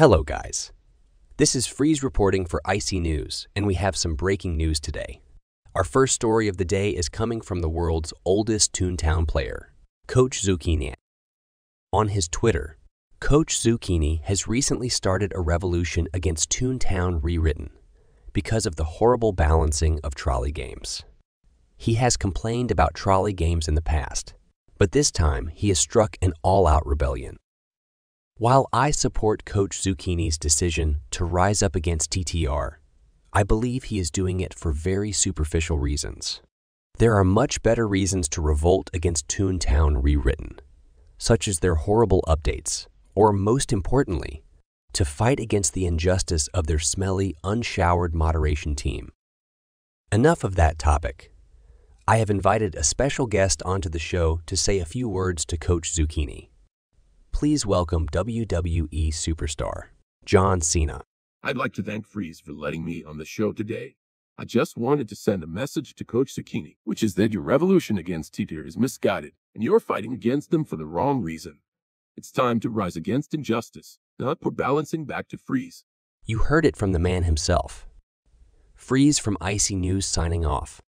Hello guys. This is Freeze reporting for Icy News, and we have some breaking news today. Our first story of the day is coming from the world's oldest Toontown player, Coach Zucchini. On his Twitter, Coach Zucchini has recently started a revolution against Toontown Rewritten because of the horrible balancing of trolley games. He has complained about trolley games in the past, but this time he has struck an all-out rebellion. While I support Coach Zucchini's decision to rise up against TTR, I believe he is doing it for very superficial reasons. There are much better reasons to revolt against Toontown rewritten, such as their horrible updates, or most importantly, to fight against the injustice of their smelly, unshowered moderation team. Enough of that topic. I have invited a special guest onto the show to say a few words to Coach Zucchini please welcome WWE superstar John Cena. I'd like to thank Freeze for letting me on the show today. I just wanted to send a message to Coach Zucchini, which is that your revolution against Titer is misguided, and you're fighting against them for the wrong reason. It's time to rise against injustice, not put balancing back to Freeze. You heard it from the man himself. Freeze from Icy News signing off.